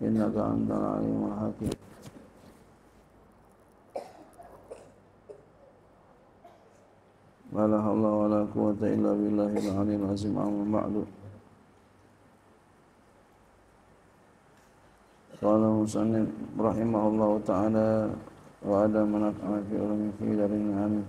إنك أنت العليم الحكيم ولا حول ولا قوة إلا بالله العلي العظيم أما بعد قال مسلم رحمه الله تعالى وأدى منك في علمه في دار النعيم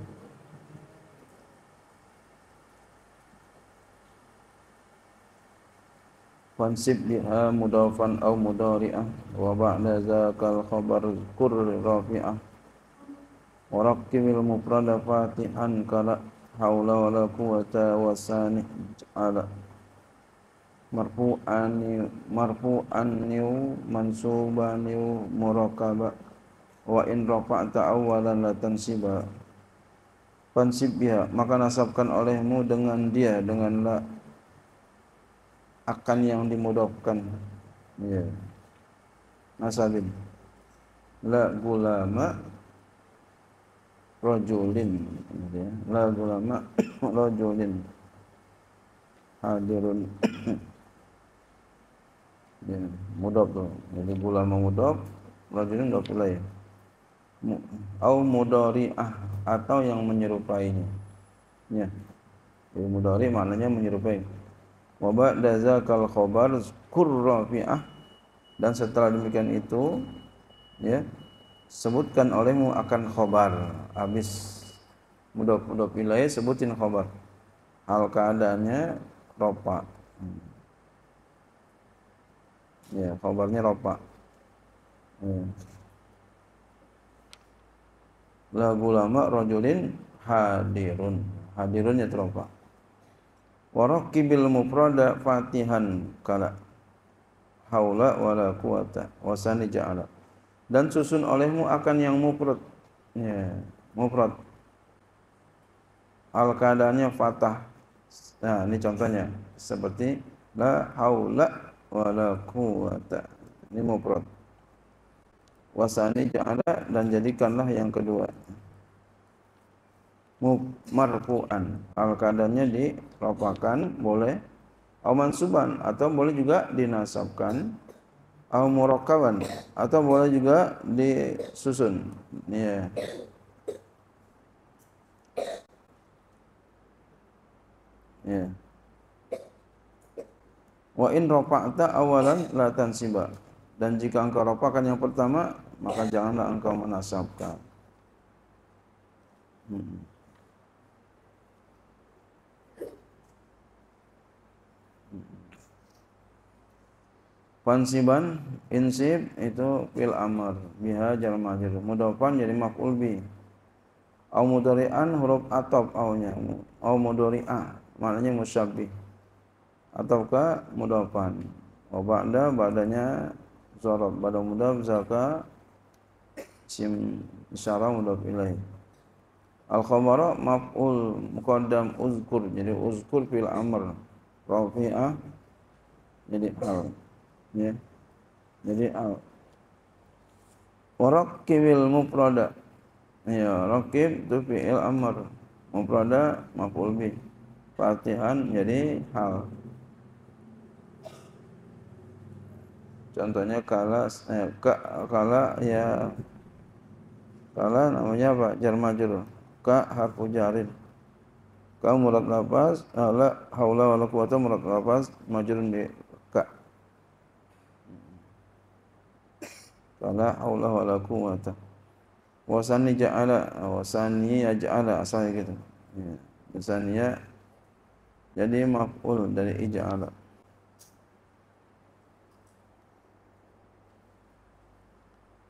fansib biha mudafan au mudari'ah wa ba'da zakal khabar kur rafi'ah warakkimil mufrada fatihan kala haula wa la quwata wa sani ala marfu'ani marfu'ani mansubani murakaba wa in rafa'ta awalan la tansiba fansib biha maka nasabkan olehmu dengan dia dengan la akan yang dimudahkan ya nasalin la gulama rojulin ya. la gulama rojulin hadirun ya, mudok tuh jadi gulama mudok rojulin enggak pula ya au mudari'ah atau yang menyerupainya ya jadi mudari maknanya menyerupai wa ba'da khobar khabar kurrafi'ah dan setelah demikian itu ya sebutkan olehmu akan khobar habis mudop mudop ilaih sebutin khobar hal keadaannya ropa ya khobarnya ropa hmm. lagu lama rojulin hadirun hadirunnya ya ropa Warakibil mufrada fatihan kala haula wala quwata wasani ja'ala. Dan susun olehmu akan yang mufrad. Ya, mufrad. Al keadaannya fatah. Nah, ini contohnya seperti la haula wala quwata. Ini mufrad. Wasani ja'ala dan jadikanlah yang kedua. marfu'an al kadarnya diropakan boleh au mansuban atau boleh juga dinasabkan au murakkaban atau boleh juga disusun ya yeah. ya yeah. wa in rafa'ta awalan la tansiba dan jika engkau rafa'kan yang pertama maka janganlah engkau menasabkan hmm. pansiban insib itu fil amr biha jar majrur mudafan jadi maf'ul bi au mudari'an huruf atop au nya au mudari'a maknanya musyabbi ataukah mudafan wa ba'da badannya zarab bada mudaf zaka sim isyara mudaf ilaih al khamara maf'ul muqaddam uzkur jadi uzkur fil amr rafi'ah jadi al ya jadi al warakibil muprada ya rakib itu fi'il amr muprada maf'ul bih fatihan jadi hal contohnya kala eh, ka, kala ya kala namanya apa jarmajur ka harfu jarin kamu murat nafas ala ah, haula wala quwata murat nafas majrun bi ka ala haula wala quwata wasani ja'ala ah, wasani ja'ala asal gitu ya, wasani ya jadi maf'ul dari ija'ala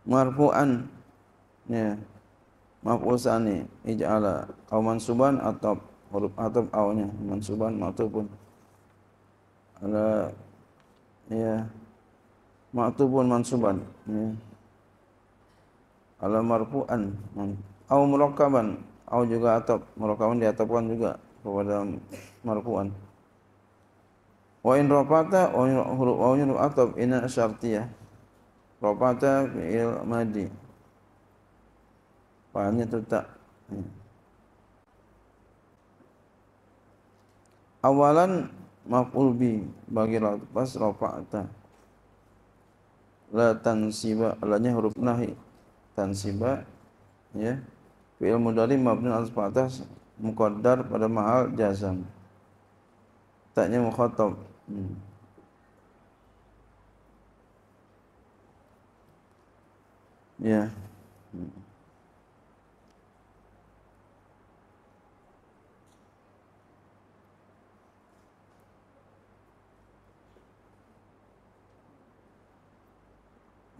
marfu'an ya maf'ul sani ija'ala kau mansuban atau huruf atap awnya mansuban pun ala ya pun mansuban ya ala marfu'an au murakkaban au juga atop murakkaban atapkan juga kepada marfu'an wa in rafata huruf au huruf atop ina syartiyah rafata fi'il madi Pahamnya tetap. Hmm. Ya. awalan maful bi bagi lafaz rafa'ta la tansiba alanya huruf nahi tansiba ya fi'il mudari mabni al fathah muqaddar pada mahal jazam taknya mukhatab hmm. ya hmm.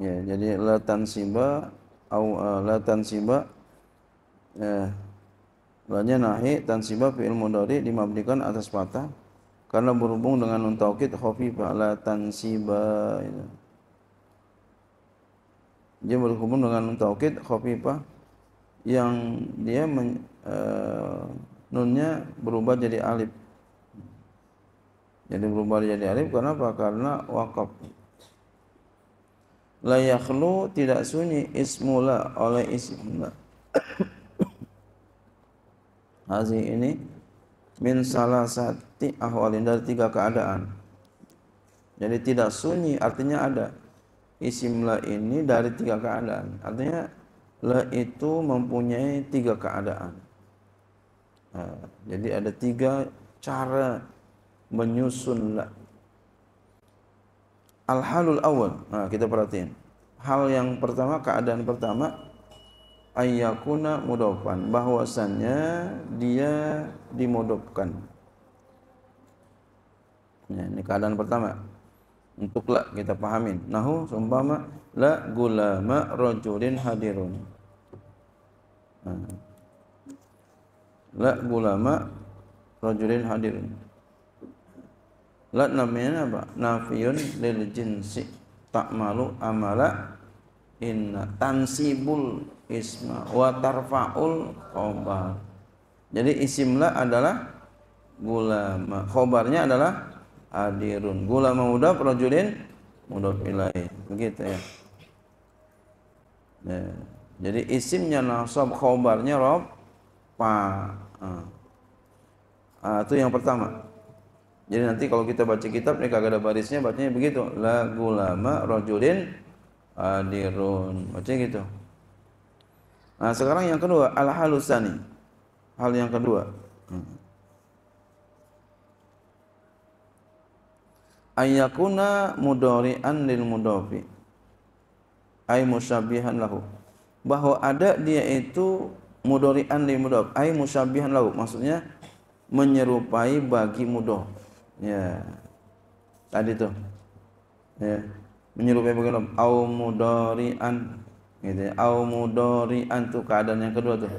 ya jadi la tansiba au uh, la tansiba ya Lanya nahi tansiba fi'il mudhari dimabdikan atas patah karena berhubung dengan nun taukid khafifah la tansiba ya. Dia berhubung dengan nun taukid khafifah yang dia men, uh, nunnya berubah jadi alif. Jadi berubah jadi alif karena apa? Karena wakaf la yakhlu tidak sunyi ismula oleh ismula hazi ini min salah sati ahwalin dari tiga keadaan jadi tidak sunyi artinya ada isimla ini dari tiga keadaan artinya la itu mempunyai tiga keadaan nah, jadi ada tiga cara menyusun la Al-halul awal. Nah, kita perhatiin. Hal yang pertama, keadaan pertama ayyakuna mudofan bahwasannya dia dimodofkan Nah, ya, ini keadaan pertama untuklah kita pahamin nahu sumpama, la gulama rojulin hadirun nah. la gulama rojulin hadirun lat namanya apa nafiyun lil jinsi tak malu amala inna tansibul isma wa tarfaul khobar jadi isimla adalah gulama khobarnya adalah hadirun gulama mudaf rajulin mudaf ilaih begitu ya nah, jadi isimnya nasab khobarnya rob pa nah, ah, itu yang pertama jadi nanti kalau kita baca kitab ini kagak ada barisnya bacanya begitu. La gulama rojulin adirun. Bacanya gitu. Nah, sekarang yang kedua al halusani. Hal yang kedua. Hmm. Ayakuna mudori lil mudofi. Ay musabihan lahu. Bahwa ada dia itu mudori lil mudofi. Ay musabihan lahu. Maksudnya menyerupai bagi mudofi Ya. Tadi tu. Ya. Menyerupai bagaimana au mudarian gitu. Ya. Au mudarian tu keadaan yang kedua tu.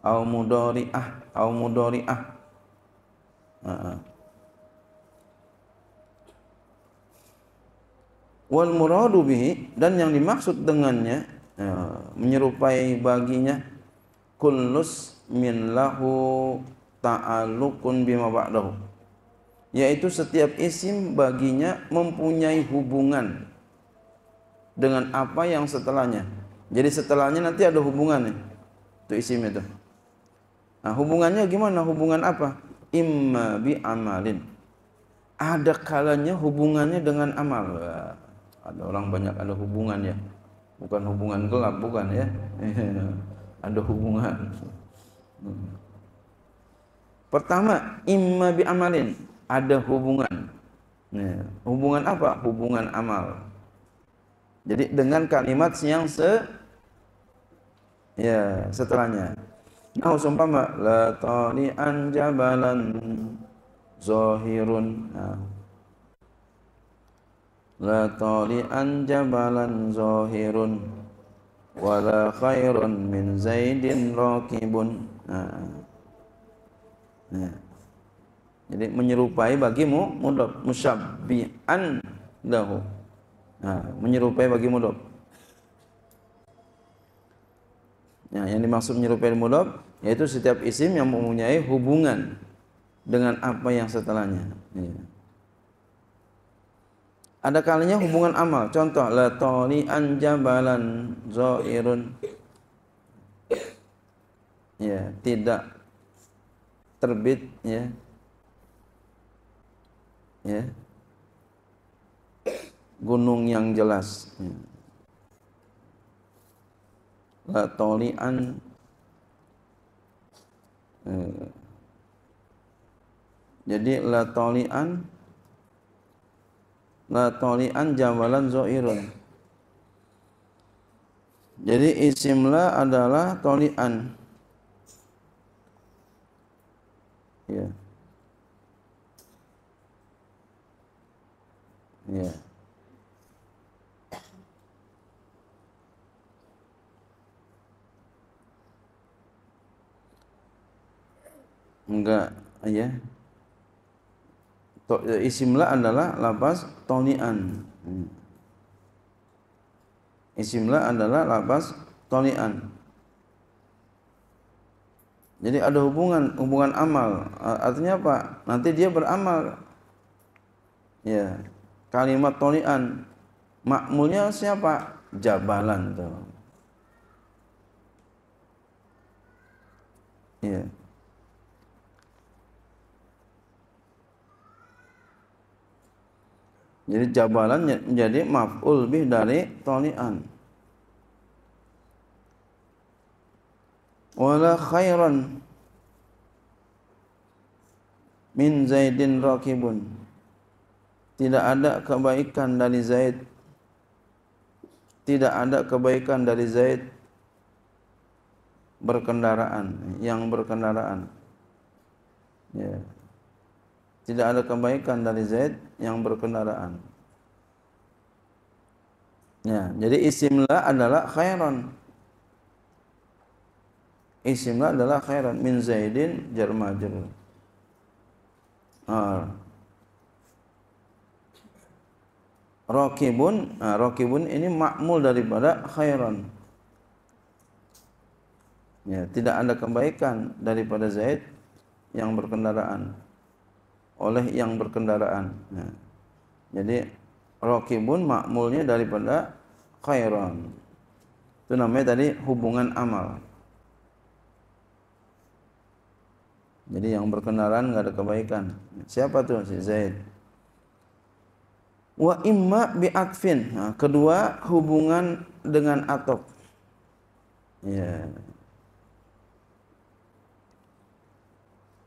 Au mudariah, au mudariah. Ha. Wal muradu bihi dan yang dimaksud dengannya ya, menyerupai baginya kullus min lahu ta'alukun bima ba'dahu yaitu setiap isim baginya mempunyai hubungan dengan apa yang setelahnya. Jadi setelahnya nanti ada hubungan nih. Itu isim itu. Nah, hubungannya gimana? Hubungan apa? Imma bi amalin. Ada kalanya hubungannya dengan amal. Ada orang banyak ada hubungan ya. Bukan hubungan gelap, bukan ya. ada hubungan. Hmm. Pertama, imma bi amalin ada hubungan. Nah, Hubungan apa? Hubungan amal. Jadi dengan kalimat yang se ya setelahnya. Nah, mbak, la tali'an jabalan zohirun Nah. La tali'an jabalan zohirun wala khairun min zaidin rakibun. Nah. Nah. Jadi menyerupai bagimu mudhof musyabbian lahu. Nah, menyerupai bagi mudhof. Ya, yang dimaksud menyerupai mudhof yaitu setiap isim yang mempunyai hubungan dengan apa yang setelahnya. Ya. Ada kalanya hubungan amal. Contoh la tani an jabalan zairun. Ya, tidak terbit ya ya. gunung yang jelas ya. la tolian ya. Eh, jadi la tolian la tolian jawalan zoirun jadi isim la adalah tolian ya yeah. Yeah. Enggak, iya. ya. Isimla adalah lapas tonian. Isimla adalah lapas tonian. Jadi ada hubungan hubungan amal. Artinya apa? Nanti dia beramal. Ya kalimat tolian makmulnya siapa jabalan tuh ya yeah. Jadi jabalan menjadi maf'ul bih dari tolian. Wala khairan min Zaidin rakibun. tidak ada kebaikan dari Zaid tidak ada kebaikan dari Zaid berkendaraan yang berkendaraan ya tidak ada kebaikan dari Zaid yang berkendaraan ya jadi isimlah adalah khairan isimlah adalah khairan min Zaidin jar majrur ah. Rokibun, nah, rokibun ini makmul daripada khairan. Ya, tidak ada kebaikan daripada Zaid yang berkendaraan oleh yang berkendaraan. ya. jadi rokibun makmulnya daripada khairan. Itu namanya tadi hubungan amal. Jadi yang berkendaraan nggak ada kebaikan. Siapa tuh si Zaid? wa imma bi akfin. Nah, kedua hubungan dengan atop. Ya.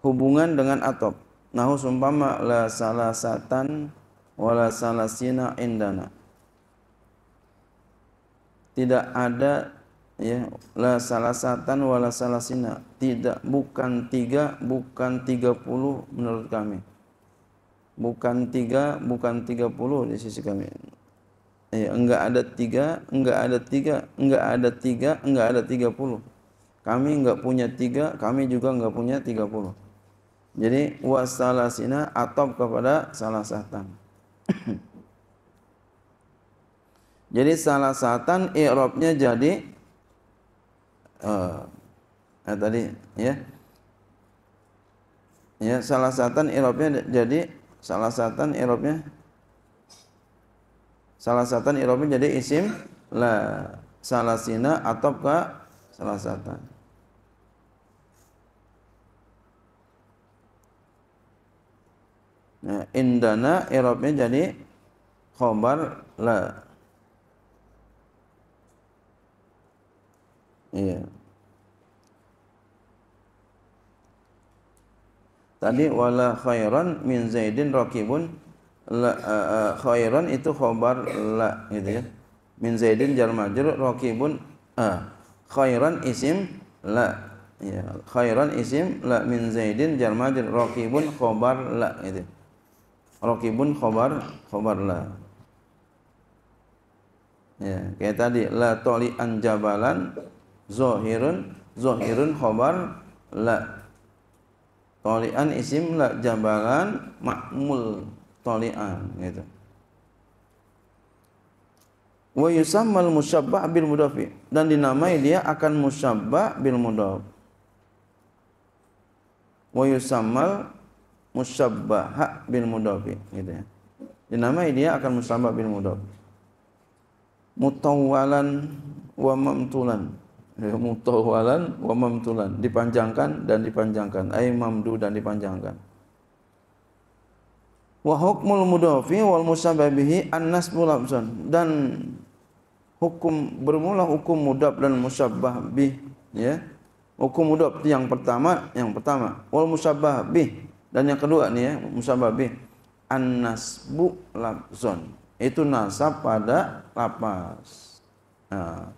Hubungan dengan atop. Nahu sumpama la salasatan wala salasina indana. Tidak ada ya la salasatan wala salasina. Tidak bukan tiga, bukan tiga puluh menurut kami bukan tiga bukan tiga puluh di sisi kami ya, enggak ada tiga enggak ada tiga enggak ada tiga enggak ada tiga puluh kami enggak punya tiga kami juga enggak punya tiga puluh jadi wasalasina atop kepada salah satan jadi salah satan i'rabnya jadi uh, eh, tadi ya ya salah satan i'rabnya jadi salah satan irobnya salah satan irobnya jadi isim la salasina atau ke salah satan Nah, indana irobnya jadi khobar la. Iya. Yeah. Tadi wala khairan min Zaidin rakibun la, uh, khairan itu khobar la gitu ya. Min Zaidin jar majrur rakibun a. Khairan isim la. Ya, khairan isim la min Zaidin jar majrur rakibun khobar la gitu. Ya. Rakibun khobar khobar la. Ya, kayak tadi la toli anjabalan zohirun zohirun khobar la Tolian isim la jabalan makmul tolian gitu. Wa yusammal musyabbah bil mudafi dan dinamai dia akan musyabbah bil mudaf. Wa yusammal musyabbah bil mudafi gitu ya. Dinamai dia akan musyabbah bil mudaf. Mutawwalan wa mamtulan Eh. Mu'tawalan, wa mamtulan dipanjangkan dan dipanjangkan ay mamdu dan dipanjangkan wa hukmul mudofi wal musababihi annas mulabzon dan hukum bermula hukum mudab dan musabbah ya hukum mudab yang pertama yang pertama wal musabbah dan yang kedua nih ya musabbah bih annasbu labzon itu nasab pada lapas nah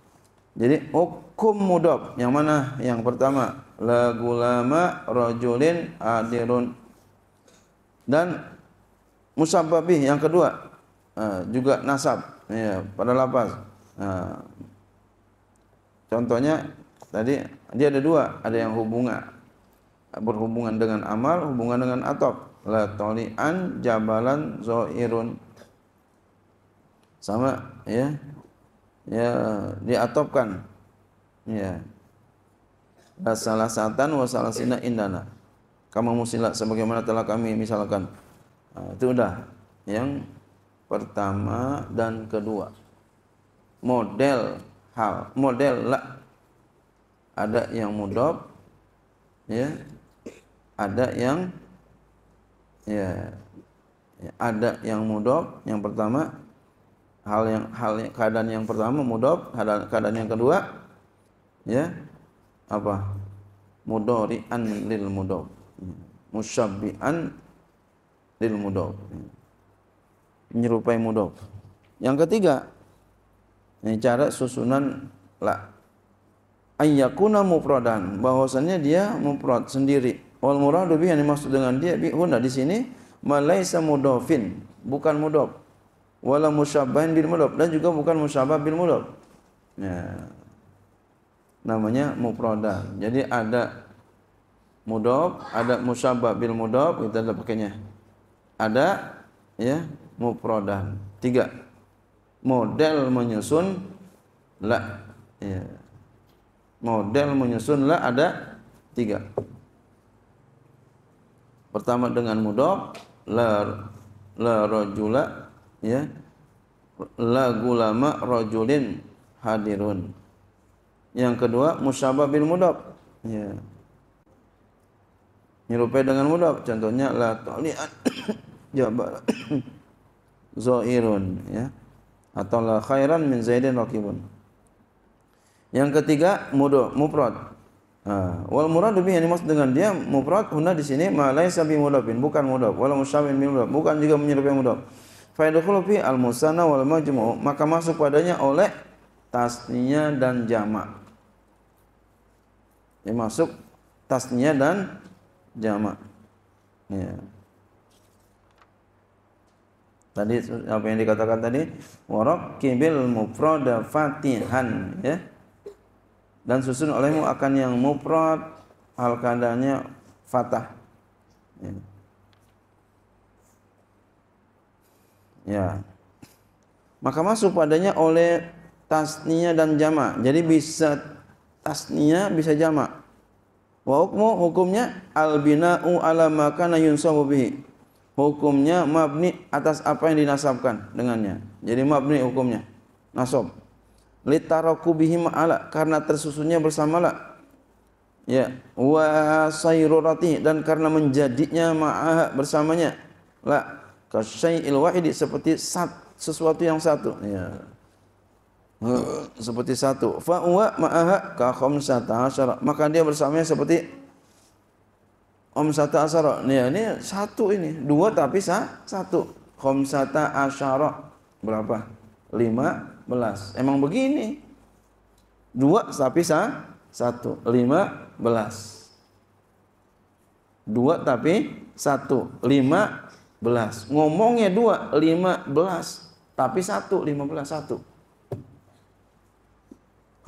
jadi hukum mudob yang mana? Yang pertama la gulama rojulin adirun dan musababih yang kedua juga nasab ya pada lapas contohnya tadi dia ada dua ada yang hubungan berhubungan dengan amal hubungan dengan atop la tolian jabalan zoirun sama ya ya diatopkan ya salah wasalasina wa salah indana Kamu musila sebagaimana telah kami misalkan nah, itu udah yang pertama dan kedua model hal model la ada yang mudob ya ada yang ya, ya ada yang mudob yang pertama hal yang hal yang, keadaan yang pertama mudhof keadaan, keadaan yang kedua ya apa mudorian lil mudhof musyabbi'an lil mudhof menyerupai mudhof yang ketiga ini cara susunan la ayyakuna mufradan bahwasanya dia mufrad sendiri wal muradu yang dimaksud dengan dia bihuna di sini malaisa mudofin bukan mudof wala musyabbahin bil mulab dan juga bukan musyabbah bil mulab. Ya. Namanya mufrada. Jadi ada mudhof, ada musyabbah bil mudhof, kita ada pakainya. Ada ya mufrada. Tiga. Model menyusun la. Ya. Model menyusun la ada tiga. Pertama dengan mudhof, la la rajula ya lagu lama rojulin hadirun. Yang kedua musyabah bil mudab. Ya. Nyerupai dengan mudab. Contohnya la talian jabal zairun ya. Atau la khairan min zaidin rakibun. Yang ketiga mudab mufrad. Nah, wal murad bih yani maksud dengan dia mufrad huna di sini ma laisa bi mudabin bukan mudab wala musyabin bil mudab bukan juga menyerupai mudab. Fa'idul fi al musana wal majmu' maka masuk padanya oleh tasnya dan jamak. Ya masuk tasnya dan jamak. Ya. Tadi apa yang dikatakan tadi warok kibil mufrad fatihan ya. Dan susun olehmu akan yang mufrad hal kandanya fatah. Ya. Ya. Maka masuk padanya oleh tasnia dan jama. Jadi bisa tasnia bisa jama. Wa hukmu hukumnya al bina'u ala makana yunsabu bihi. Hukumnya mabni atas apa yang dinasabkan dengannya. Jadi mabni hukumnya nasab. Litaraku bihi ma'ala karena tersusunnya bersamalah ya wa sayrurati dan karena menjadinya ma'a bersamanya la kasyai'il wahidi seperti sat, sesuatu yang satu ya seperti satu fa wa ma'aha ka khamsata asyara maka dia bersamanya seperti khamsata asyara ya ini satu ini dua tapi sa, satu khamsata asyara berapa lima belas emang begini dua tapi sa, satu lima belas dua tapi satu lima belas. Ngomongnya dua, lima belas. Tapi satu, lima belas, satu.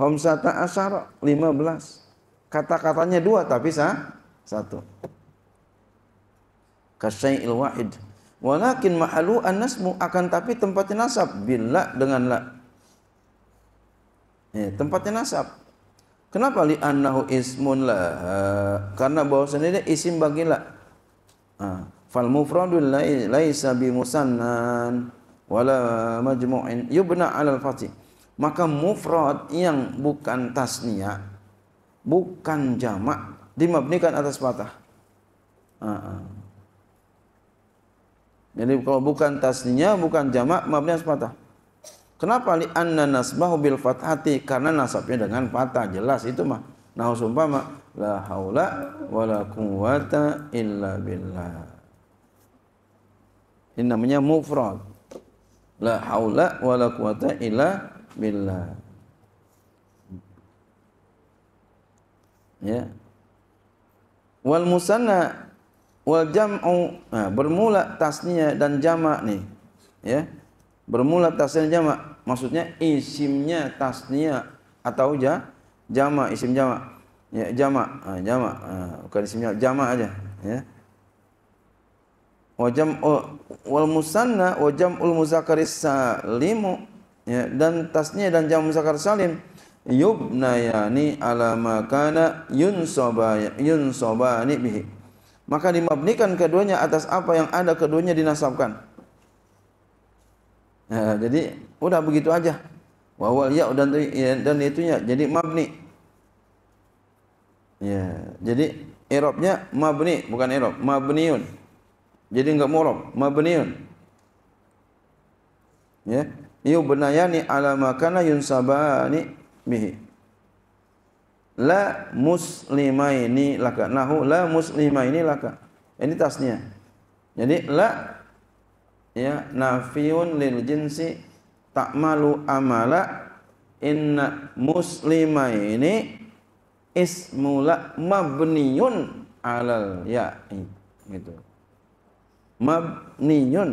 Homsata asyara, lima belas. Kata-katanya dua, tapi sah, satu. Kasyai'il wahid. Walakin mahalu anasmu akan tapi tempatnya nasab. Bila dengan la. Eh, tempatnya nasab. Kenapa li annahu ismun la? Karena bahwa sendiri isim bagi la. Ah fal mufradu laisa bi musannan wala majmu'in yubna 'ala al fatih maka mufrad yang bukan tasnia bukan jamak dimabnikan atas patah jadi kalau bukan tasninya bukan jamak mabni atas patah kenapa li anna nasbahu bil fathati karena nasabnya dengan patah jelas itu mah nah umpama la haula wala quwata illa billah ini namanya mufrad. La haula wala quwata illa billah. Ya. Wal musanna wal jam'u nah, bermula tasniyah dan jamak nih. Ya. Bermula tasniyah jamak maksudnya isimnya tasniyah atau ja jamak isim jamak. Ya, jamak, nah, jamak. Nah, bukan isim jamak aja, ya wajam wal musanna wajam ul muzakaris salimu ya, dan tasnya dan jam muzakar salim yubnayani ala makana yunsobani bihi maka dimabnikan keduanya atas apa yang ada keduanya dinasabkan ya, jadi udah begitu aja wawal ya dan ya, dan itunya jadi mabni ya jadi eropnya mabni bukan erop, mabniun jadi enggak mu'rab, mabniun. Ya, yubnayani ala makana yunsabani bihi. La muslimaini laka. Nahu la muslimaini laka. Ini tasnya. Jadi la ya nafion lil jinsi ta'malu amala inna muslimaini ismula mabniun alal ya'i gitu mabniyun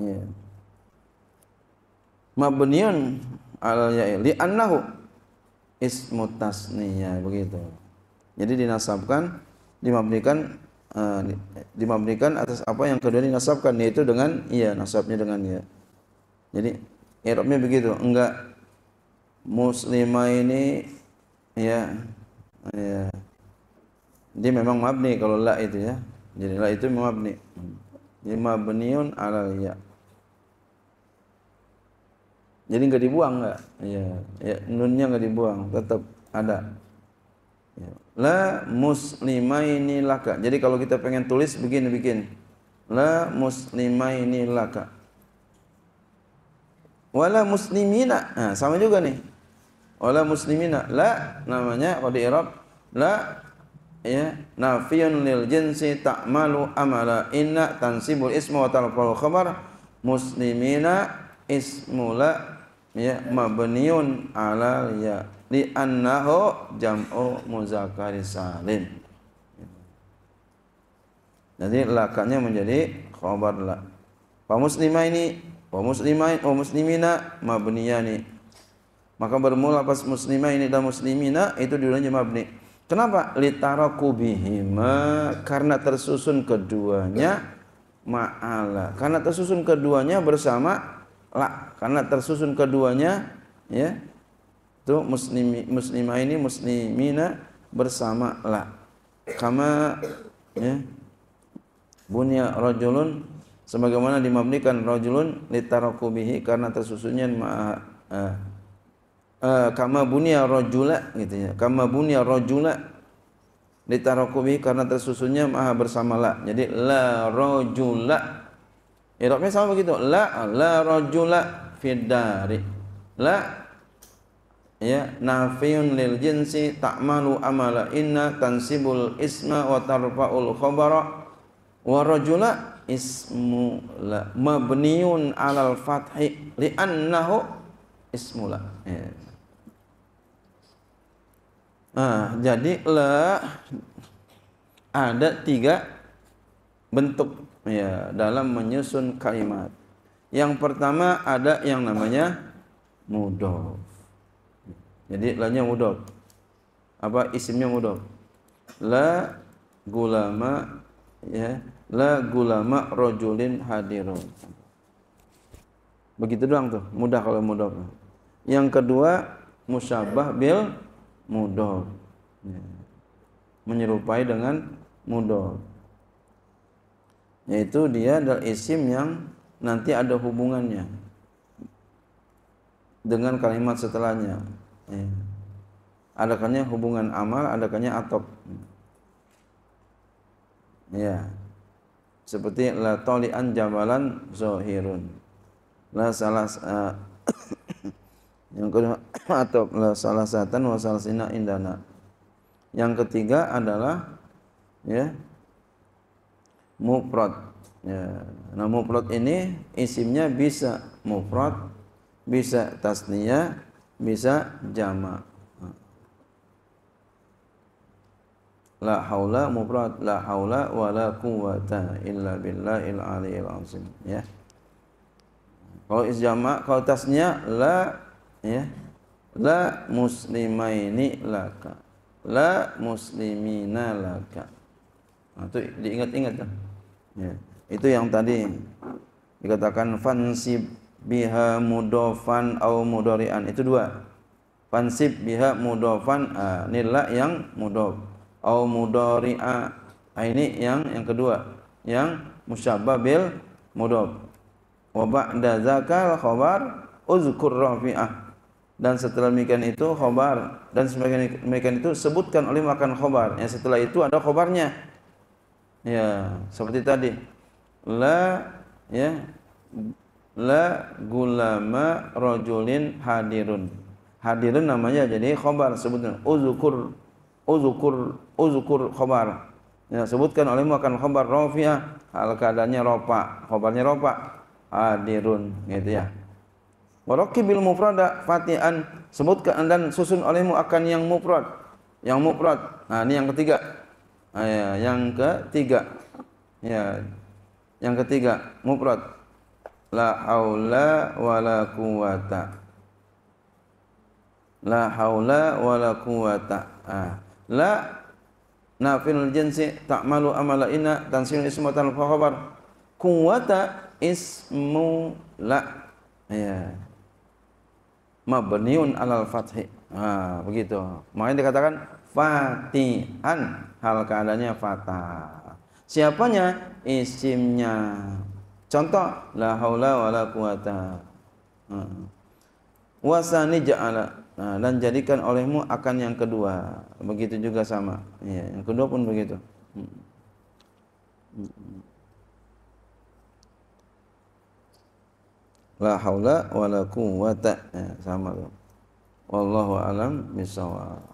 ya yeah. mabniyun al ya'i li annahu ismu tasniyah begitu jadi dinasabkan dimabnikan uh, dimabnikan atas apa yang kedua dinasabkan yaitu dengan iya nasabnya dengan ya jadi i'rabnya begitu enggak muslimah ini ya ya dia memang mabni kalau la itu ya jadi la itu mabni. Mabniun ala ya. Jadi enggak dibuang nggak? Ya, ya nunnya enggak dibuang, tetap ada. Ya. La muslimaini laka. Jadi kalau kita pengen tulis begini bikin. La muslimaini laka. Wala muslimina. Nah, sama juga nih. Wala muslimina. La namanya kalau di Arab la ya nafiyun lil jinsi ta'malu amala inna tansibul ismu wa talqal khabar muslimina ismula ya mabniun ala ya li annahu jam'u muzakkar salim jadi lakanya menjadi khabar la muslima ini wa muslimain wa muslimina mabniyani maka bermula pas muslima ini dan muslimina itu dulunya mabni Kenapa? Litaraku bihima karena tersusun keduanya ma'ala. Karena tersusun keduanya bersama la. Karena tersusun keduanya ya. Itu muslimi muslimah ini muslimina bersama la. Kama ya. Bunya rajulun sebagaimana dimabnikan rajulun litaraku bihi karena tersusunnya ma'a. Eh, uh, kama bunia rojula gitu ya kama bunia rojula ditarokubi karena tersusunnya maha bersama la jadi la rojula Irobnya sama begitu la la rojula fidari la ya nafiyun lil jinsi ta'malu amala inna tansibul isma wa tarfa'ul khabara wa rajula ismu la mabniun alal fathi li'annahu ismula ya. Nah, jadi le ada tiga bentuk ya dalam menyusun kalimat. Yang pertama ada yang namanya mudof. Jadi lanya mudof. Apa isimnya mudof? La gulama ya la gulama rojulin hadirun. Begitu doang tuh, mudah kalau mudof. Yang kedua musabah bil mudor ya. menyerupai dengan mudor yaitu dia adalah isim yang nanti ada hubungannya dengan kalimat setelahnya ya. adakannya hubungan amal adakannya atok, ya seperti la tolian jabalan zohirun la salah eh, yang kedua atau salah satan wasal sina indana. Yang ketiga adalah ya mufrad. Ya. Nah, mufrad ini isimnya bisa mufrad, bisa tasnia, bisa jamak. La haula mufrad la haula wala quwata illa billahil aliyil azim ya. Kalau isjama kalau tasnya la ya la muslimaini laka la muslimina laka nah, itu diingat-ingat kan? ya itu yang tadi dikatakan fansib biha mudofan au mudorian itu dua fansib biha mudofan ah, ini la yang mudof au mudoria ah, ini yang yang kedua yang musyababil mudof wa ba'da zakal uzukur uzkur rafi'ah dan setelah demikian itu khobar dan demikian itu sebutkan oleh makan khobar yang setelah itu ada khobarnya ya seperti tadi la ya la gulama rojulin hadirun hadirun namanya jadi khobar sebutnya uzukur uzukur uzukur khobar ya, sebutkan oleh makan khobar rofiah hal keadaannya ropa khobarnya ropa hadirun gitu ya Warakibil mufrada fatihan sebutkan dan susun olehmu akan yang mufrad. Yang mufrad. Nah, ini yang ketiga. Nah, ya, yang ketiga. Ya. Yang ketiga, mufrad. La haula wala quwata. La haula wala quwata. Ah. La nafil jinsi malu amala inna tansil ismu tanpa khabar. Quwata ismu la. Ya mabniun alal fathi. Nah, begitu. Makanya dikatakan fatihan hal keadaannya fata Siapanya? Isimnya. Contoh la haula wala quwata. Hmm. Wasani ja'ala nah, dan jadikan olehmu akan yang kedua. Begitu juga sama. Ya, yang kedua pun begitu. Hmm. Hmm. la haula wala quwata ya, sama tuh wallahu alam bisawab